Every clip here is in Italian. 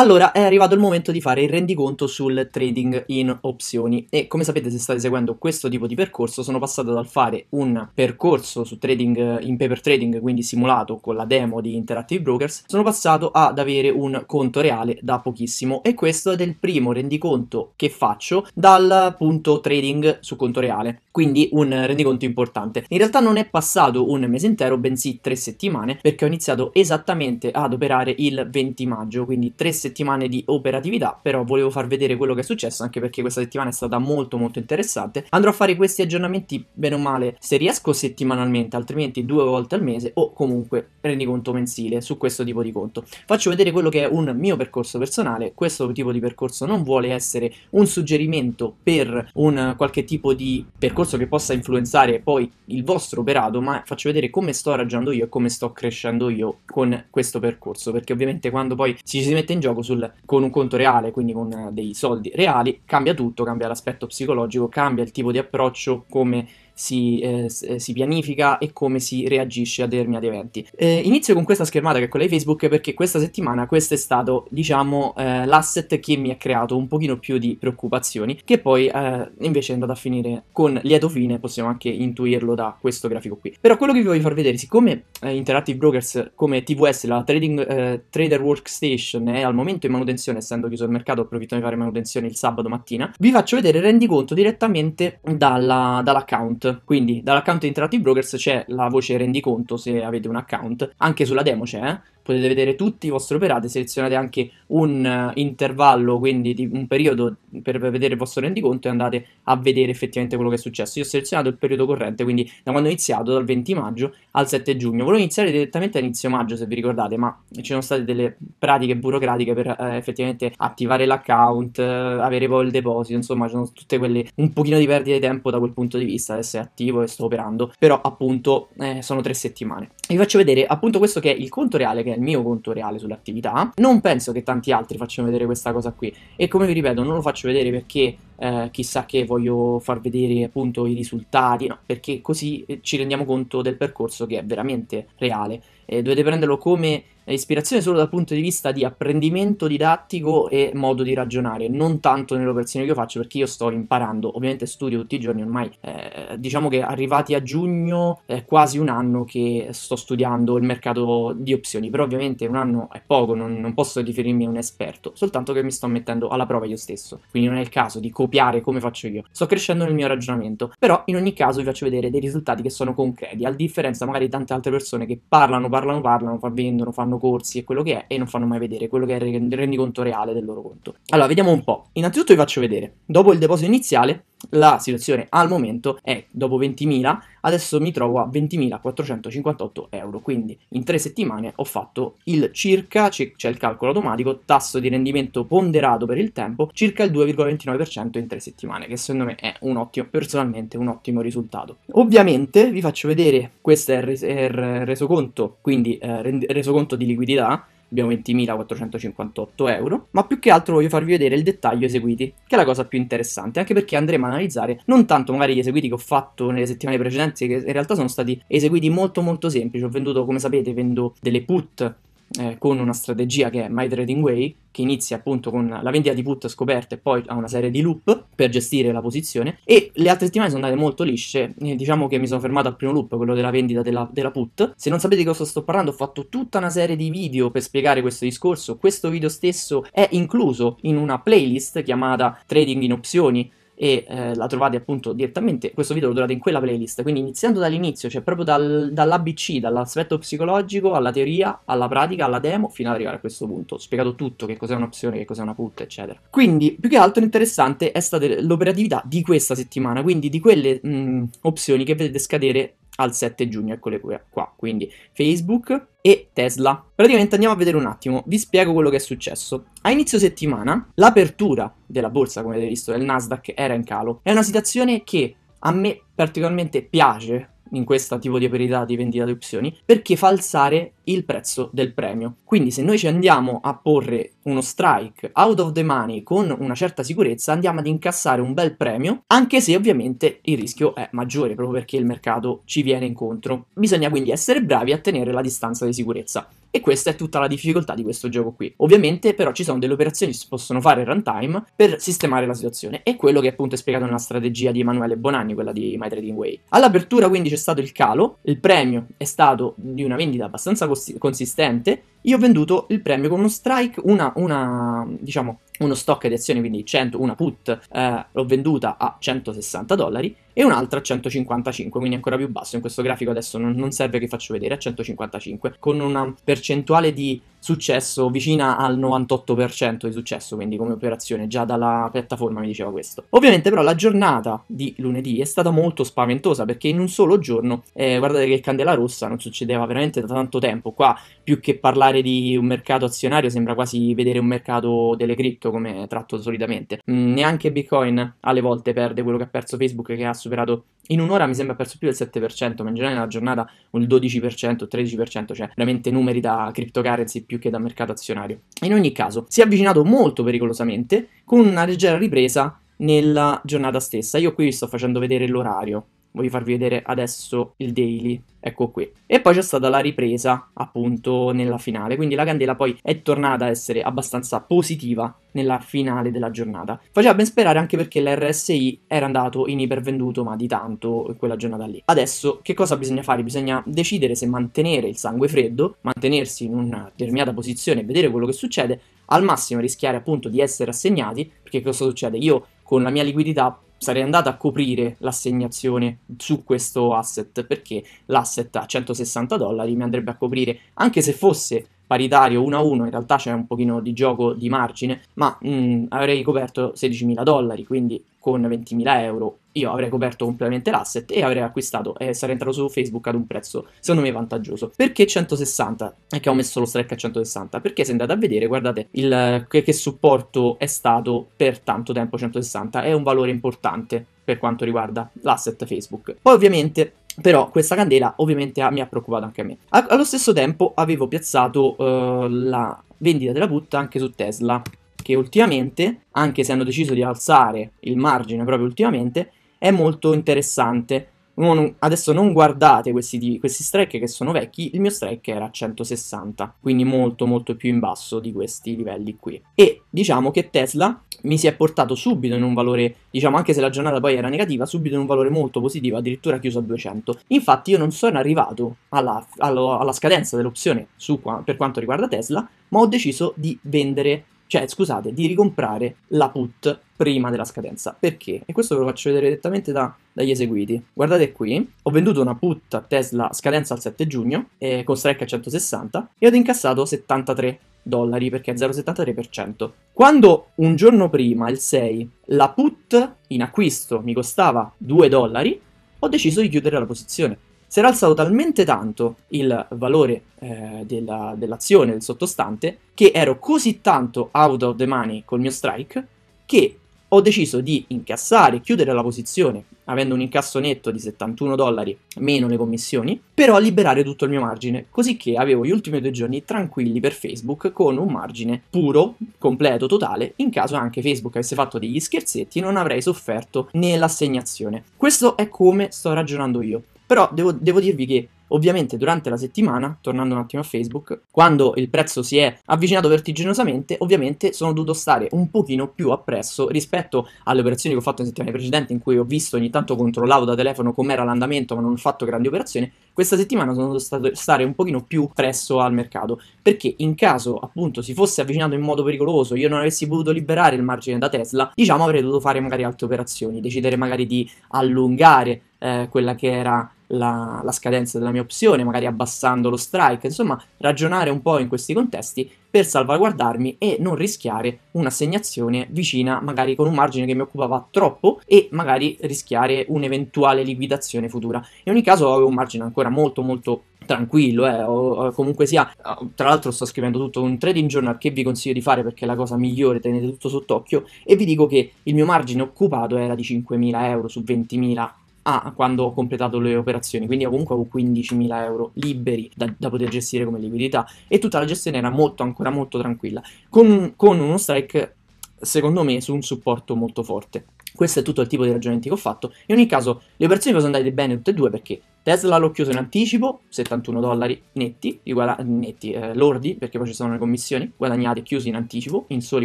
Allora è arrivato il momento di fare il rendiconto sul trading in opzioni e come sapete se state seguendo questo tipo di percorso sono passato dal fare un percorso su trading in paper trading quindi simulato con la demo di Interactive Brokers sono passato ad avere un conto reale da pochissimo e questo è il primo rendiconto che faccio dal punto trading su conto reale quindi un rendiconto importante in realtà non è passato un mese intero bensì tre settimane perché ho iniziato esattamente ad operare il 20 maggio quindi tre settimane settimane di operatività, però volevo far vedere quello che è successo anche perché questa settimana è stata molto molto interessante. Andrò a fare questi aggiornamenti bene o male se riesco settimanalmente, altrimenti due volte al mese o comunque conto mensile su questo tipo di conto. Faccio vedere quello che è un mio percorso personale, questo tipo di percorso non vuole essere un suggerimento per un qualche tipo di percorso che possa influenzare poi il vostro operato, ma faccio vedere come sto ragionando io e come sto crescendo io con questo percorso, perché ovviamente quando poi ci si mette in gioco gioco sul, con un conto reale, quindi con eh, dei soldi reali, cambia tutto, cambia l'aspetto psicologico, cambia il tipo di approccio, come si, eh, eh, si pianifica e come si reagisce a determinati eventi. Eh, inizio con questa schermata che è quella di Facebook perché questa settimana questo è stato, diciamo, eh, l'asset che mi ha creato un pochino più di preoccupazioni, che poi eh, invece è andato a finire con lieto fine, possiamo anche intuirlo da questo grafico qui. Però quello che vi voglio far vedere, siccome eh, Interactive Brokers come TVS, la trading, Trader Workstation, è al momento in manutenzione, essendo chiuso il mercato, approfitto di fare manutenzione il sabato mattina, vi faccio vedere il rendiconto direttamente dalla, dall'account quindi dall'account Interactive brokers c'è la voce rendiconto se avete un account, anche sulla demo c'è, eh potete vedere tutti i vostri operati, selezionate anche un uh, intervallo, quindi un periodo per vedere il vostro rendiconto e andate a vedere effettivamente quello che è successo. Io ho selezionato il periodo corrente, quindi da quando ho iniziato, dal 20 maggio al 7 giugno. Volevo iniziare direttamente a inizio maggio, se vi ricordate, ma ci sono state delle pratiche burocratiche per eh, effettivamente attivare l'account, eh, avere poi il deposito, insomma, ci sono tutte quelle un pochino di perdite di tempo da quel punto di vista, adesso è attivo e sto operando, però appunto eh, sono tre settimane. Vi faccio vedere appunto questo che è il conto reale che è nel mio conto reale sull'attività. Non penso che tanti altri facciano vedere questa cosa qui e come vi ripeto non lo faccio vedere perché eh, chissà che voglio far vedere appunto i risultati, no, perché così eh, ci rendiamo conto del percorso che è veramente reale. Eh, dovete prenderlo come ispirazione solo dal punto di vista di apprendimento didattico e modo di ragionare, non tanto nelle operazioni che io faccio perché io sto imparando, ovviamente studio tutti i giorni ormai, eh, diciamo che arrivati a giugno è quasi un anno che sto studiando il mercato di opzioni, però ovviamente un anno è poco, non, non posso riferirmi a un esperto, soltanto che mi sto mettendo alla prova io stesso, quindi non è il caso di copiare copiare come faccio io. Sto crescendo nel mio ragionamento, però in ogni caso vi faccio vedere dei risultati che sono concreti, a differenza magari di tante altre persone che parlano, parlano, parlano, vendono, fanno corsi e quello che è e non fanno mai vedere quello che è il rendiconto reale del loro conto. Allora, vediamo un po'. Innanzitutto vi faccio vedere, dopo il deposito iniziale la situazione al momento è dopo 20.000, adesso mi trovo a 20.458 euro, quindi in tre settimane ho fatto il circa, c'è il calcolo automatico, tasso di rendimento ponderato per il tempo, circa il 2,29% in tre settimane, che secondo me è un ottimo, personalmente un ottimo risultato. Ovviamente vi faccio vedere, questo è il resoconto, quindi eh, resoconto di liquidità, abbiamo 20.458 euro, ma più che altro voglio farvi vedere il dettaglio eseguiti, che è la cosa più interessante, anche perché andremo ad analizzare non tanto magari gli eseguiti che ho fatto nelle settimane precedenti, che in realtà sono stati eseguiti molto molto semplici, ho venduto, come sapete, vendo delle put eh, con una strategia che è My Trading Way, che inizia appunto con la vendita di put scoperta e poi ha una serie di loop per gestire la posizione. E le altre settimane sono andate molto lisce. Eh, diciamo che mi sono fermato al primo loop, quello della vendita della, della, put. Se non sapete di cosa sto parlando, ho fatto tutta una serie di video per spiegare questo discorso. Questo video stesso è incluso in una playlist chiamata Trading in opzioni e eh, la trovate appunto direttamente, questo video lo trovate in quella playlist, quindi iniziando dall'inizio, cioè proprio dal, dall'ABC, dall'aspetto psicologico, alla teoria, alla pratica, alla demo, fino ad arrivare a questo punto, ho spiegato tutto, che cos'è un'opzione, che cos'è una put, eccetera. Quindi, più che altro interessante è stata l'operatività di questa settimana, quindi di quelle mh, opzioni che vedete scadere al 7 giugno, eccole qua, quindi Facebook e Tesla. Praticamente andiamo a vedere un attimo, vi spiego quello che è successo. A inizio settimana l'apertura della borsa, come avete visto, del Nasdaq era in calo. È una situazione che a me particolarmente piace in questo tipo di apertura di vendita di opzioni perché fa alzare il prezzo del premio. Quindi se noi ci andiamo a porre uno strike out of the money con una certa sicurezza andiamo ad incassare un bel premio, anche se ovviamente il rischio è maggiore proprio perché il mercato ci viene incontro. Bisogna quindi essere bravi a tenere la distanza di sicurezza. E questa è tutta la difficoltà di questo gioco qui. Ovviamente però ci sono delle operazioni che si possono fare in runtime per sistemare la situazione e quello che appunto è spiegato nella strategia di Emanuele Bonanni, quella di My Trading Way. All'apertura quindi c'è stato il calo, il premio è stato di una vendita abbastanza costosa consistente, io ho venduto il premio con uno strike, una, una diciamo, uno stock di azioni, quindi 100, una put, eh, l'ho venduta a 160 dollari e un'altra a 155, quindi ancora più basso. In questo grafico adesso non, non serve che faccio vedere, a 155, con una percentuale di successo vicina al 98% di successo, quindi come operazione, già dalla piattaforma mi diceva questo. Ovviamente però la giornata di lunedì è stata molto spaventosa perché in un solo giorno, eh, guardate che candela rossa non succedeva veramente da tanto tempo, qua più che parlare di un mercato azionario sembra quasi vedere un mercato delle cripto come tratto solitamente, mm, neanche Bitcoin alle volte perde quello che ha perso Facebook che ha superato in un'ora mi sembra perso più del 7%, ma in generale nella giornata un 12%, 13%, cioè veramente numeri da cryptocurrency più che da mercato azionario. In ogni caso, si è avvicinato molto pericolosamente con una leggera ripresa nella giornata stessa. Io qui vi sto facendo vedere l'orario voglio farvi vedere adesso il daily, ecco qui. E poi c'è stata la ripresa appunto nella finale, quindi la candela poi è tornata a essere abbastanza positiva nella finale della giornata. Faceva ben sperare anche perché l'RSI era andato in ipervenduto ma di tanto quella giornata lì. Adesso che cosa bisogna fare? Bisogna decidere se mantenere il sangue freddo, mantenersi in una determinata posizione e vedere quello che succede, al massimo rischiare appunto di essere assegnati, perché cosa succede? Io con la mia liquidità sarei andato a coprire l'assegnazione su questo asset perché l'asset a 160 dollari mi andrebbe a coprire anche se fosse paritario 1 a 1, in realtà c'è un pochino di gioco di margine, ma mh, mm, avrei coperto 16.000 dollari, quindi con 20.000 euro io avrei coperto completamente l'asset e avrei acquistato e sarei entrato su Facebook ad un prezzo secondo me vantaggioso. Perché 160? E che ho messo lo strike a 160? Perché se andate a vedere, guardate il, che, che supporto è stato per tanto tempo 160, è un valore importante per quanto riguarda l'asset Facebook. Poi ovviamente però questa candela ovviamente ah, mi ha preoccupato anche a me. allo stesso tempo avevo piazzato eh, la vendita della putta anche su Tesla, che ultimamente, anche se hanno deciso di alzare il margine proprio ultimamente, è molto interessante. Non, adesso non guardate questi, questi, strike che sono vecchi, il mio strike era a 160, quindi molto molto più in basso di questi livelli qui. E diciamo che Tesla mi si è portato subito in un valore, diciamo anche se la giornata poi era negativa, subito in un valore molto positivo, addirittura chiuso a 200. Infatti io non sono arrivato alla, alla, alla scadenza dell'opzione su, per quanto riguarda Tesla, ma ho deciso di vendere, cioè scusate, di ricomprare la put prima della scadenza. Perché? E questo ve lo faccio vedere direttamente da, dagli eseguiti. Guardate qui, ho venduto una put a Tesla scadenza al 7 giugno, eh, con strike a 160, e ho incassato 73 dollari perché è 0,73%. Quando un giorno prima, il 6, la put in acquisto mi costava 2 dollari, ho deciso di chiudere la posizione. Si era alzato talmente tanto il valore eh, della, dell'azione del sottostante che ero così tanto out of the money col mio strike che ho deciso di incassare, chiudere la posizione, avendo un incasso netto di 71 dollari meno le commissioni, però a liberare tutto il mio margine, così che avevo gli ultimi due giorni tranquilli per Facebook con un margine puro, completo, totale, in caso anche Facebook avesse fatto degli scherzetti non avrei sofferto nell'assegnazione. Questo è come sto ragionando io. Però devo, devo dirvi che Ovviamente durante la settimana, tornando un attimo a Facebook, quando il prezzo si è avvicinato vertiginosamente, ovviamente sono dovuto stare un pochino più appresso rispetto alle operazioni che ho fatto in settimane precedenti in cui ho visto ogni tanto controllavo da telefono com'era l'andamento ma non ho fatto grandi operazioni. Questa settimana sono dovuto stare un pochino più presso al mercato perché in caso appunto si fosse avvicinato in modo pericoloso, io non avessi potuto liberare il margine da Tesla, diciamo avrei dovuto fare magari altre operazioni, decidere magari di allungare eh, quella che era la, la scadenza della mia opzione, magari abbassando lo strike, insomma ragionare un po' in questi contesti per salvaguardarmi e non rischiare un'assegnazione vicina, magari con un margine che mi occupava troppo e magari rischiare un'eventuale liquidazione futura. In ogni caso avevo un margine ancora molto molto tranquillo, eh, o, comunque sia, tra l'altro sto scrivendo tutto un trading journal che vi consiglio di fare perché è la cosa migliore, tenete tutto sott'occhio e vi dico che il mio margine occupato era di 5.000 euro su 20.000 a quando ho completato le operazioni, quindi comunque avevo 15.000 euro liberi da, da, poter gestire come liquidità e tutta la gestione era molto, ancora molto tranquilla, con, con uno strike secondo me su un supporto molto forte. Questo è tutto il tipo di ragionamenti che ho fatto. In ogni caso, le operazioni sono andate bene tutte e due perché Tesla l'ho chiuso in anticipo, 71 dollari netti, guada- netti eh, lordi, perché poi ci sono le commissioni, guadagnate chiusi in anticipo in soli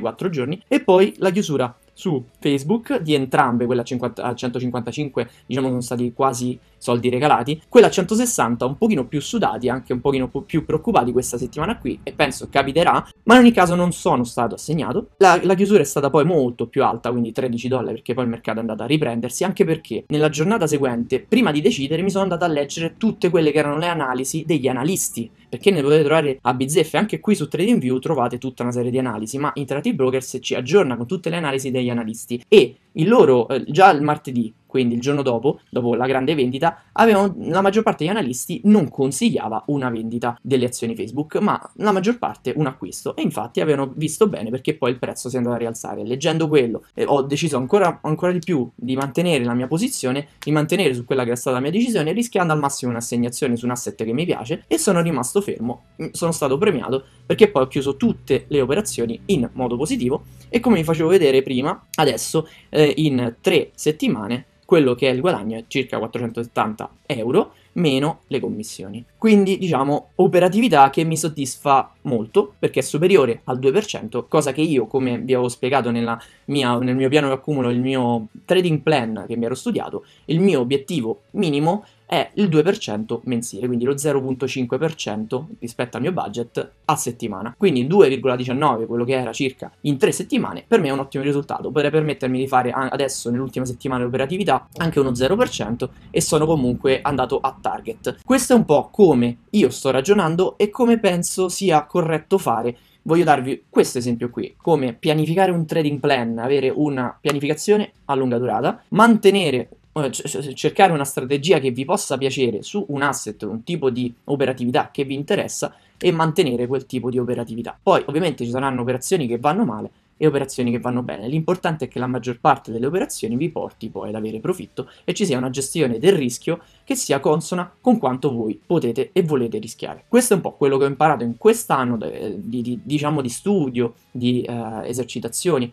4 giorni, e poi la chiusura su Facebook di entrambe, quella a 155 diciamo sono stati quasi soldi regalati, quella 160 un pochino più sudati, anche un pochino più preoccupati questa settimana qui e penso capiterà, ma in ogni caso non sono stato assegnato. La, la chiusura è stata poi molto più alta, quindi 13 dollari perché poi il mercato è andato a riprendersi, anche perché nella giornata seguente, prima di decidere, mi sono andato a leggere tutte quelle che erano le analisi degli analisti, perché ne potete trovare a bizzeffe, anche qui su TradingView trovate tutta una serie di analisi, ma Interactive Brokers ci aggiorna con tutte le analisi degli analisti e il loro, eh, già il martedì, quindi il giorno dopo, dopo la grande vendita, avevano, la maggior parte degli analisti non consigliava una vendita delle azioni Facebook, ma la maggior parte un acquisto. E infatti avevano visto bene perché poi il prezzo si andava a rialzare. Leggendo quello eh, ho deciso ancora, ancora, di più di mantenere la mia posizione, di mantenere su quella che è stata la mia decisione, rischiando al massimo un'assegnazione su un asset che mi piace e sono rimasto fermo, mm, sono stato premiato perché poi ho chiuso tutte le operazioni in modo positivo e come vi facevo vedere prima, adesso eh, in tre settimane quello che è il guadagno è circa 470 euro meno le commissioni. Quindi diciamo operatività che mi soddisfa molto perché è superiore al 2%, cosa che io come vi avevo spiegato nella mia, nel mio piano di accumulo, il mio trading plan che mi ero studiato, il mio obiettivo minimo è il 2% mensile, quindi lo 0.5% rispetto al mio budget a settimana. Quindi 2,19, quello che era circa in tre settimane, per me è un ottimo risultato. Potrei permettermi di fare adesso nell'ultima settimana di operatività anche uno 0% e sono comunque andato a target. Questo è un po' come io sto ragionando e come penso sia corretto fare voglio darvi questo esempio qui, come pianificare un trading plan, avere una pianificazione a lunga durata, mantenere eh, cercare una strategia che vi possa piacere su un asset, un tipo di operatività che vi interessa e mantenere quel tipo di operatività. Poi ovviamente ci saranno operazioni che vanno male e operazioni che vanno bene. L'importante è che la maggior parte delle operazioni vi porti poi ad avere profitto e ci sia una gestione del rischio che sia consona con quanto voi potete e volete rischiare. Questo è un po' quello che ho imparato in quest'anno, eh, di, di, diciamo di studio, di eh, esercitazioni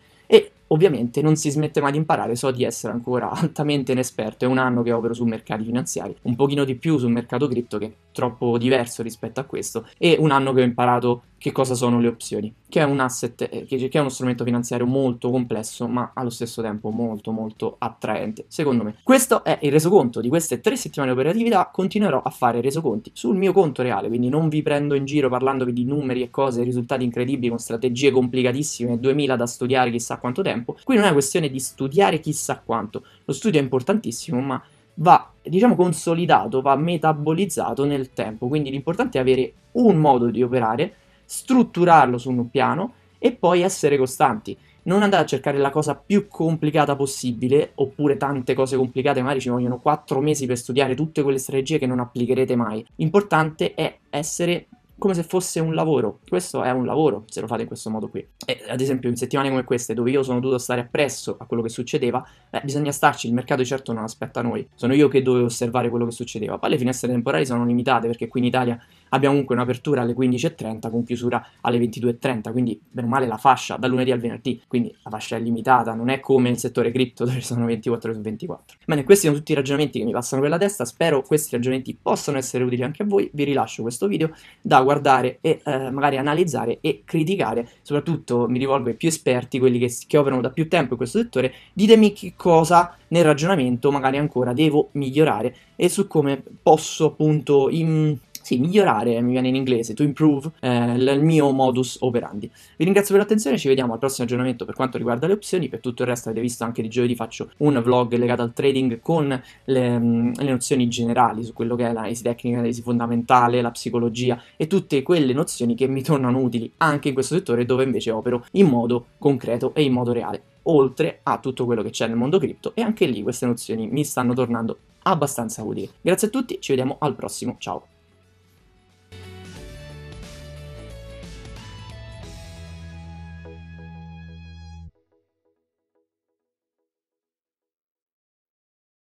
Ovviamente non si smette mai di imparare, so di essere ancora altamente inesperto, è un anno che opero su mercati finanziari, un pochino di più sul mercato cripto che troppo diverso rispetto a questo e un anno che ho imparato che cosa sono le opzioni, che è un asset, eh, che è uno strumento finanziario molto complesso ma allo stesso tempo molto molto attraente, secondo me. Questo è il resoconto di queste tre settimane di operatività, continuerò a fare resoconti sul mio conto reale, quindi non vi prendo in giro parlandovi di numeri e cose, risultati incredibili con strategie complicatissime, 2000 da studiare chissà quanto tempo, qui non è questione di studiare chissà quanto, lo studio è importantissimo ma va diciamo consolidato, va metabolizzato nel tempo, quindi l'importante è avere un modo di operare, strutturarlo su un piano e poi essere costanti. Non andare a cercare la cosa più complicata possibile, oppure tante cose complicate, magari ci vogliono 4 mesi per studiare tutte quelle strategie che non applicherete mai. L'importante è essere come se fosse un lavoro. Questo è un lavoro se lo fate in questo modo qui. E, ad esempio, in settimane come queste, dove io sono dovuto stare appresso a quello che succedeva, beh, bisogna starci, il mercato certo non aspetta noi. Sono io che dovevo osservare quello che succedeva. Poi le finestre temporali sono limitate perché qui in Italia abbiamo comunque un'apertura alle 15.30 con chiusura alle 22.30, quindi meno male la fascia da lunedì al venerdì, quindi la fascia è limitata, non è come il settore cripto dove sono 24 su 24. Bene, questi sono tutti i ragionamenti che mi passano per la testa, spero questi ragionamenti possano essere utili anche a voi, vi rilascio questo video da guardare e eh, magari analizzare e criticare, soprattutto mi rivolgo ai più esperti, quelli che, che operano da più tempo in questo settore, ditemi che cosa nel ragionamento magari ancora devo migliorare e su come posso appunto... In, sì, migliorare, mi viene in inglese, to improve eh, il mio modus operandi. Vi ringrazio per l'attenzione, ci vediamo al prossimo aggiornamento per quanto riguarda le opzioni, per tutto il resto avete visto anche di giovedì faccio un vlog legato al trading con le, mm, le nozioni generali su quello che è l'analisi tecnica, l'analisi fondamentale, la psicologia e tutte quelle nozioni che mi tornano utili anche in questo settore dove invece opero in modo concreto e in modo reale oltre a tutto quello che c'è nel mondo cripto e anche lì queste nozioni mi stanno tornando abbastanza utili. Grazie a tutti, ci vediamo al prossimo, ciao!